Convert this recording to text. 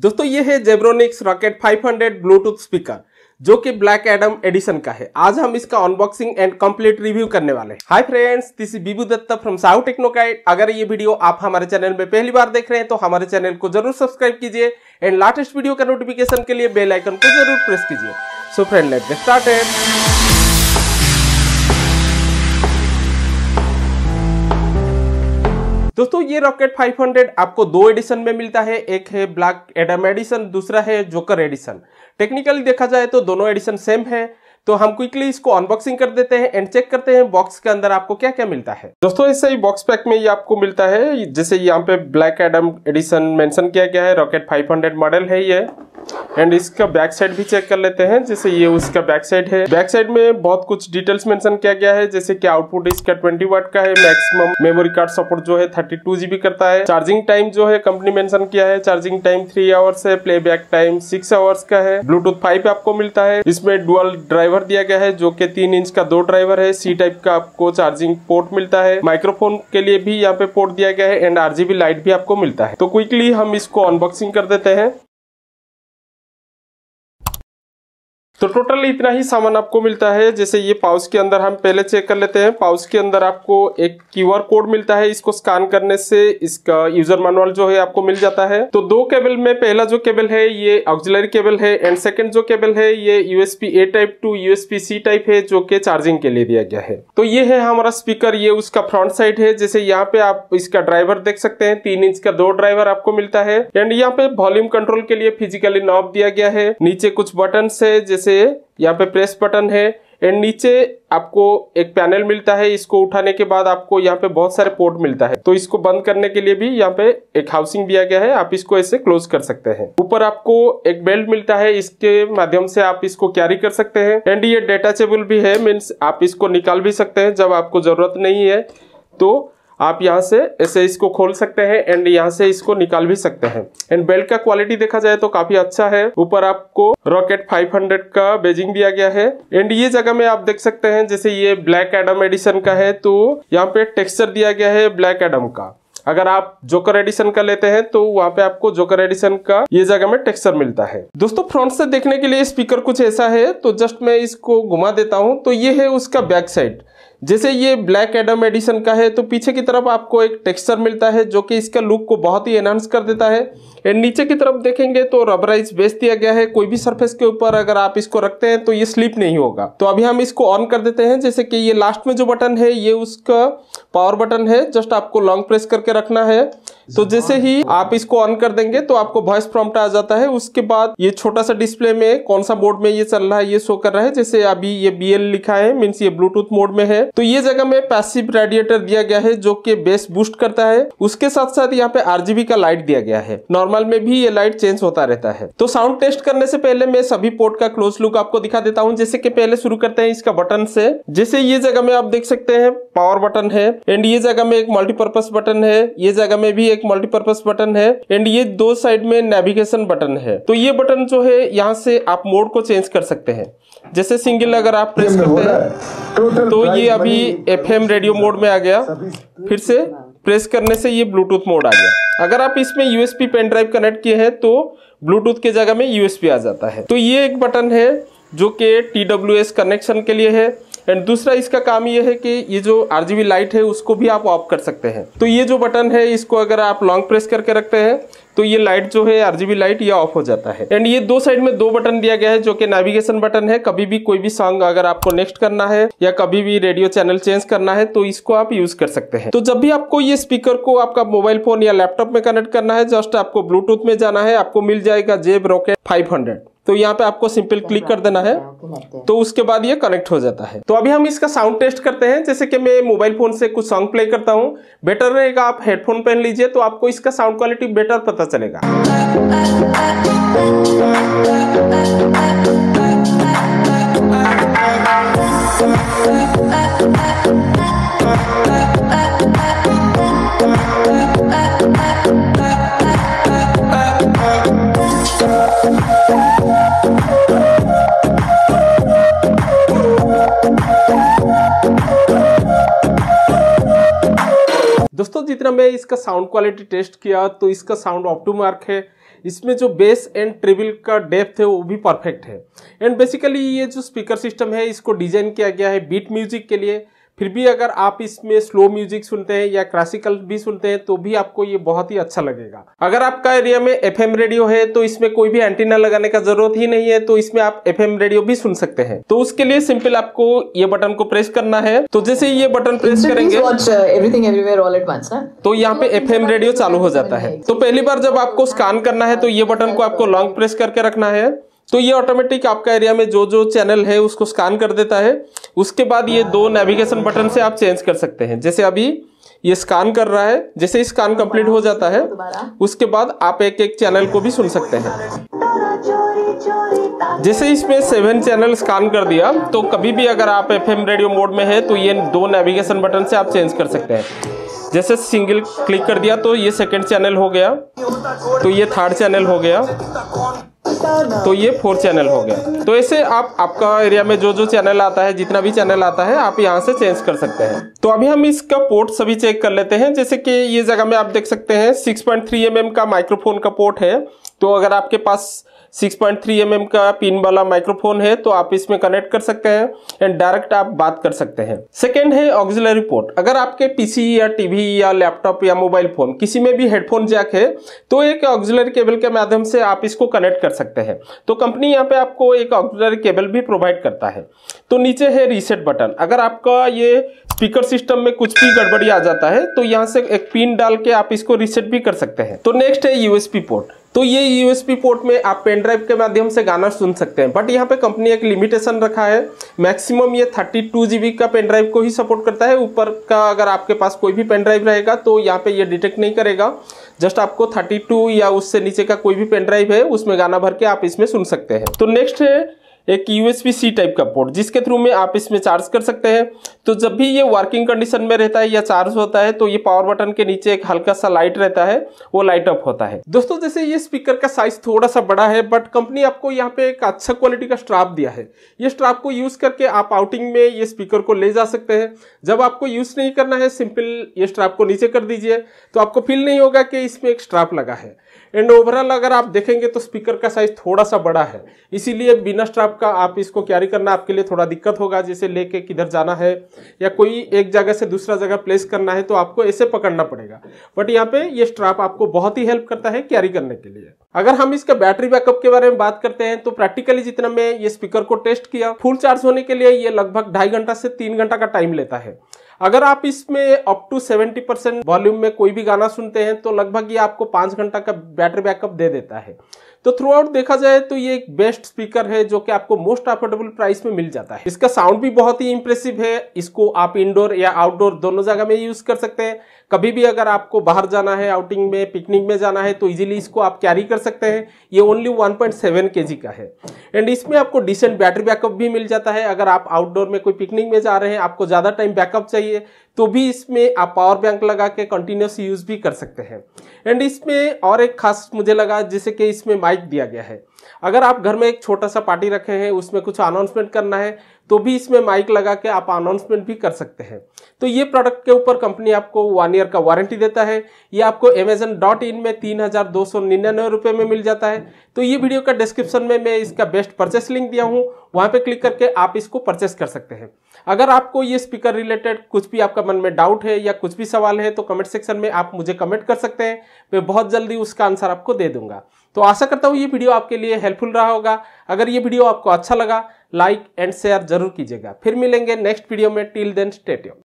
दोस्तों ये है जेब्रोनिक्स रॉकेट 500 ब्लूटूथ स्पीकर जो कि ब्लैक एडम एडिशन का है आज हम इसका अनबॉक्सिंग एंड कंप्लीट रिव्यू करने वाले हैं hi friends this is Bibu Datta from Sahu Technokite अगर ये वीडियो आप हमारे चैनल में पहली बार देख रहे हैं तो हमारे चैनल को जरूर सब्सक्राइब कीजिए एंड लेटेस्ट वीडियो का नोटिफिकेशन के लिए बेलाइकन को जरूर प्रेस कीजिए सो फ्रेंड लेट एंड दोस्तों ये रॉकेट 500 आपको दो एडिशन में मिलता है एक है ब्लैक एडम एडिशन दूसरा है जोकर एडिशन टेक्निकली देखा जाए तो दोनों एडिशन सेम है तो हम क्विकली इसको अनबॉक्सिंग कर देते हैं एंड चेक करते हैं बॉक्स के अंदर आपको क्या क्या मिलता है दोस्तों इससे बॉक्स पैक में ये आपको मिलता है जैसे यहाँ पे ब्लैक एडम एडिशन मेंशन किया गया है रॉकेट 500 मॉडल है ये एंड इसका बैक साइड भी चेक कर लेते हैं जैसे ये उसका बैक साइड है बैक साइड में बहुत कुछ डिटेल्स मेंशन किया गया है जैसे कि आउटपुट इसका 20 वाट का है मैक्सिमम मेमोरी कार्ड सपोर्ट जो है 32 जीबी करता है चार्जिंग टाइम जो है कंपनी मेंशन किया है चार्जिंग टाइम थ्री आवर्स है प्ले टाइम सिक्स आवर्स का है ब्लूटूथ फाइव आपको मिलता है इसमें डुअल ड्राइवर ड्राइवर दिया गया है जो कि तीन इंच का दो ड्राइवर है सी टाइप का आपको चार्जिंग पोर्ट मिलता है माइक्रोफोन के लिए भी यहाँ पे पोर्ट दिया गया है एंड आरजीबी लाइट भी आपको मिलता है तो क्विकली हम इसको अनबॉक्सिंग कर देते हैं तो टोटल इतना ही सामान आपको मिलता है जैसे ये पाउच के अंदर हम पहले चेक कर लेते हैं पाउच के अंदर आपको एक क्यूआर कोड मिलता है इसको स्कैन करने से इसका यूजर मैनुअल जो है आपको मिल जाता है तो दो केबल में पहला जो केबल है ये ऑक्जिलरी केबल है एंड सेकंड जो केबल है ये USB A type to USB C type है जो के चार्जिंग के लिए दिया गया है तो ये है हमारा स्पीकर ये उसका फ्रंट साइड है जैसे यहाँ पे आप इसका ड्राइवर देख सकते हैं तीन इंच का दो ड्राइवर आपको मिलता है एंड यहाँ पे वॉल्यूम कंट्रोल के लिए फिजिकली नॉब दिया गया है नीचे कुछ बटन है जैसे से यहाँ पे प्रेस बटन है एंड नीचे आपको एक पैनल मिलता है इसको उठाने के बाद आपको यहाँ पे बहुत सारे पोर्ट मिलता है तो इसको बंद करने के लिए भी यहाँ पे एक हाउसिंग दिया गया है आप इसको ऐसे क्लोज कर सकते हैं ऊपर आपको एक बेल्ट मिलता है इसके माध्यम से आप इसको कैरी कर सकते हैं एंड ये डेटाचेबल भी है मीन्स आप इसको निकाल भी सकते हैं जब आपको जरूरत नहीं है तो आप यहाँ से ऐसे इसको खोल सकते हैं एंड यहाँ से इसको निकाल भी सकते हैं एंड बेल्ट का क्वालिटी देखा जाए तो काफी अच्छा है ऊपर आपको रॉकेट 500 का बेजिंग दिया गया है एंड ये जगह में आप देख सकते हैं जैसे ये ब्लैक एडम एडिशन का है तो यहाँ पे टेक्सचर दिया गया है ब्लैक एडम का अगर आप जोकर एडिशन का लेते हैं तो वहां पे आपको जोकर एडिशन का ये जगह में टेक्सचर मिलता है दोस्तों फ्रंट से देखने के लिए स्पीकर कुछ ऐसा है तो जस्ट मैं इसको घुमा देता हूँ तो ये है उसका बैक साइड जैसे ये ब्लैक एडम एडिशन का है तो पीछे की तरफ आपको एक टेक्सचर मिलता है जो कि इसका लुक को बहुत ही एनहांस कर देता है एंड नीचे की तरफ देखेंगे तो रबराइज बेच दिया गया है कोई भी सरफेस के ऊपर अगर आप इसको रखते हैं तो ये स्लिप नहीं होगा तो अभी हम इसको ऑन कर देते हैं जैसे कि ये लास्ट में जो बटन है ये उसका पावर बटन है जस्ट आपको लॉन्ग प्रेस करके रखना है तो जैसे ही आप इसको ऑन कर देंगे तो आपको वॉइस प्रॉम्प्ट आ जाता है उसके बाद ये छोटा सा डिस्प्ले में कौन सा मोड में ये चल रहा है ये शो कर रहा है जैसे अभी ये बी लिखा है मीन्स ये ब्लूटूथ मोड में है तो ये जगह में पैसिव रेडिएटर दिया गया है जो कि बेस बूस्ट करता है उसके साथ साथ यहाँ पे आरजीबी का लाइट दिया गया है नॉर्मल इस्तेमाल में भी ये लाइट चेंज होता रहता है तो साउंड टेस्ट करने से पहले मैं सभी पोर्ट का क्लोज लुक आपको दिखा देता हूँ जैसे कि पहले शुरू करते हैं इसका बटन से जैसे ये जगह में आप देख सकते हैं पावर बटन है एंड ये जगह में एक मल्टीपर्पज बटन है ये जगह में भी एक मल्टीपर्पज बटन है एंड ये दो साइड में नेविगेशन बटन है तो ये बटन जो है यहाँ से आप मोड को चेंज कर सकते हैं जैसे सिंगल अगर आप प्रेस करते हैं तो ये अभी एफएम रेडियो मोड में आ गया फिर से प्रेस करने से ये ब्लूटूथ मोड आ गया अगर आप इसमें यूएसपी पेन ड्राइव कनेक्ट किए हैं तो ब्लूटूथ के जगह में यूएसपी आ जाता है तो ये एक बटन है जो कि टी कनेक्शन के लिए है एंड दूसरा इसका काम ये है कि ये जो आर लाइट है उसको भी आप ऑफ कर सकते हैं तो ये जो बटन है इसको अगर आप लॉन्ग प्रेस करके रखते हैं तो ये लाइट जो है आरजीबी लाइट ये ऑफ हो जाता है एंड ये दो साइड में दो बटन दिया गया है जो कि नेविगेशन बटन है कभी भी कोई भी सॉन्ग अगर आपको नेक्स्ट करना है या कभी भी रेडियो चैनल चेंज करना है तो इसको आप यूज कर सकते हैं तो जब भी आपको ये स्पीकर को आपका मोबाइल फोन या लैपटॉप में कनेक्ट करना है जस्ट आपको ब्लूटूथ में जाना है आपको मिल जाएगा जेब रॉकेट फाइव तो यहाँ पे आपको सिंपल क्लिक कर देना है तो उसके बाद ये कनेक्ट हो जाता है तो अभी हम इसका साउंड टेस्ट करते हैं जैसे कि मैं मोबाइल फोन से कुछ सॉन्ग प्ले करता हूँ बेटर रहेगा आप हेडफोन पहन लीजिए तो आपको इसका साउंड क्वालिटी बेटर पता चलेगा जितना मैं इसका साउंड क्वालिटी टेस्ट किया तो इसका साउंड ऑप टू मार्क है इसमें जो बेस एंड ट्रिबल का डेप्थ है वो भी परफेक्ट है एंड बेसिकली ये जो स्पीकर सिस्टम है इसको डिजाइन किया गया है बीट म्यूजिक के लिए फिर भी अगर आप इसमें स्लो म्यूजिक सुनते हैं या क्लासिकल भी सुनते हैं तो भी आपको ये बहुत ही अच्छा लगेगा अगर आपका एरिया में एफ रेडियो है तो इसमें कोई भी एंटीना लगाने का जरूरत ही नहीं है तो इसमें आप एफ रेडियो भी सुन सकते हैं तो उसके लिए सिंपल आपको ये बटन को प्रेस करना है तो जैसे ये बटन प्रेस करेंगे uh, तो यहाँ पे एफ रेडियो चालू हो जाता है तो पहली बार जब आपको स्कान करना है तो ये बटन को आपको लॉन्ग प्रेस करके रखना है तो ये ऑटोमेटिक आपका एरिया में जो जो चैनल है उसको स्कैन कर देता है उसके बाद ये दो नेविगेशन बटन से आप चेंज कर सकते हैं जैसे अभी ये स्कैन कर रहा है जैसे स्कैन कंप्लीट हो जाता है उसके बाद आप एक एक चैनल को भी सुन सकते हैं जैसे इसमें सेवन चैनल स्कैन कर दिया तो कभी भी अगर आप एफ रेडियो मोड में है तो ये दो नेविगेशन बटन से आप चेंज कर सकते हैं जैसे सिंगल क्लिक कर दिया तो ये सेकेंड चैनल हो गया तो ये थर्ड चैनल हो गया तो ये फोर चैनल हो गया तो ऐसे आप आपका एरिया में जो जो चैनल आता है जितना भी चैनल आता है आप यहाँ से चेंज कर सकते हैं तो अभी हम इसका पोर्ट सभी चेक कर लेते हैं जैसे कि ये जगह में आप देख सकते हैं six point three M M का माइक्रोफोन का पोर्ट है तो अगर आपके पास 6.3 पॉइंट mm का पिन वाला माइक्रोफोन है तो आप इसमें कनेक्ट कर सकते हैं एंड डायरेक्ट आप बात कर सकते हैं सेकेंड है ऑक्जिलरी पोर्ट अगर आपके पीसी या टीवी या लैपटॉप या मोबाइल फोन किसी में भी हेडफोन जैक है तो एक ऑक्जिलरी केबल के माध्यम से आप इसको कनेक्ट कर सकते हैं तो कंपनी यहाँ पे आपको एक ऑक्जिलरी केबल भी प्रोवाइड करता है तो नीचे है रीसेट बटन अगर आपका ये स्पीकर सिस्टम में कुछ भी गड़बड़ी आ जाता है तो यहाँ से एक पिन डाल के आप इसको रीसेट भी कर सकते हैं तो नेक्स्ट है यूएसपी पोर्ट तो ये यूएसपी पोर्ट में आप पेन ड्राइव के माध्यम से गाना सुन सकते हैं बट यहाँ पे कंपनी एक लिमिटेशन रखा है मैक्सिमम ये थर्टी टू जीबी का पेन ड्राइव को ही सपोर्ट करता है ऊपर का अगर आपके पास कोई भी पेन ड्राइव रहेगा तो यहाँ पे ये डिटेक्ट नहीं करेगा जस्ट आपको थर्टी टू या उससे नीचे का कोई भी पेन ड्राइव है उसमें गाना भर के आप इसमें सुन सकते हैं तो नेक्स्ट है एक यूएसपी सी टाइप का पोर्ट जिसके थ्रू में आप इसमें चार्ज कर सकते हैं तो जब भी ये वर्किंग कंडीशन में रहता है या चार्ज होता है तो ये पावर बटन के नीचे एक हल्का सा लाइट रहता है वो लाइट अप होता है दोस्तों जैसे ये स्पीकर का साइज थोड़ा सा बड़ा है बट कंपनी आपको यहाँ पे एक अच्छा क्वालिटी का स्ट्राप दिया है ये स्ट्राप को यूज करके आप आउटिंग में ये स्पीकर को ले जा सकते हैं जब आपको यूज नहीं करना है सिंपल ये स्ट्राप को नीचे कर दीजिए तो आपको फील नहीं होगा कि इसमें एक स्ट्राप लगा है एंड ओवरऑल अगर आप देखेंगे तो स्पीकर का साइज थोड़ा सा बड़ा है इसीलिए बिना स्ट्राप का आप इसको कैरी करना आपके लिए थोड़ा दिक्कत होगा जैसे लेके किधर जाना है या कोई एक जगह से दूसरा जगह प्लेस करना है तो आपको ऐसे पकड़ना पड़ेगा बट यहाँ पे ये स्ट्रैप आपको बहुत ही हेल्प करता है कैरी करने के लिए अगर हम इसके बैटरी बैकअप के बारे में बात करते हैं तो प्रैक्टिकली जितना मैं ये स्पीकर को टेस्ट किया फुल चार्ज होने के लिए ये लगभग ढाई घंटा से तीन घंटा का टाइम लेता है अगर आप इसमें अप टू 70 परसेंट वॉल्यूम में कोई भी गाना सुनते हैं तो लगभग ये आपको पाँच घंटा का बैटरी बैकअप दे देता है तो थ्रू आउट देखा जाए तो ये एक बेस्ट स्पीकर है जो कि आपको मोस्ट अफोर्डेबल प्राइस में मिल जाता है इसका साउंड भी बहुत ही इंप्रेसिव है इसको आप इंडोर या आउटडोर दोनों जगह में यूज कर सकते हैं कभी भी अगर आपको बाहर जाना है आउटिंग में पिकनिक में जाना है तो इजीली इसको आप कैरी कर सकते हैं ये ओनली 1.7 पॉइंट का है एंड इसमें आपको डिसेंट बैटरी बैकअप भी मिल जाता है अगर आप आउटडोर में कोई पिकनिक में जा रहे हैं आपको ज़्यादा टाइम बैकअप चाहिए चाहिए तो भी इसमें आप पावर बैंक लगा के कंटिन्यूस यूज भी कर सकते हैं एंड इसमें और एक खास मुझे लगा जैसे कि इसमें माइक दिया गया है अगर आप घर में एक छोटा सा पार्टी रखे हैं उसमें कुछ अनाउंसमेंट करना है तो भी इसमें माइक लगा के आप अनाउंसमेंट भी कर सकते हैं तो ये प्रोडक्ट के ऊपर कंपनी आपको वन ईयर का वारंटी देता है ये आपको अमेजन डॉट इन में तीन हजार दो सौ निन्यानवे रुपये में मिल जाता है तो ये वीडियो का डिस्क्रिप्शन में मैं इसका बेस्ट परचेस लिंक दिया हूँ वहाँ पे क्लिक करके आप इसको परचेस कर सकते हैं अगर आपको ये स्पीकर रिलेटेड कुछ भी आपका मन में डाउट है या कुछ भी सवाल है तो कमेंट सेक्शन में आप मुझे कमेंट कर सकते हैं मैं बहुत जल्दी उसका आंसर आपको दे दूंगा तो आशा करता हूँ ये वीडियो आपके लिए हेल्पफुल रहा होगा अगर ये वीडियो आपको अच्छा लगा लाइक एंड शेयर जरूर कीजिएगा फिर मिलेंगे नेक्स्ट वीडियो में टिल देन स्टेट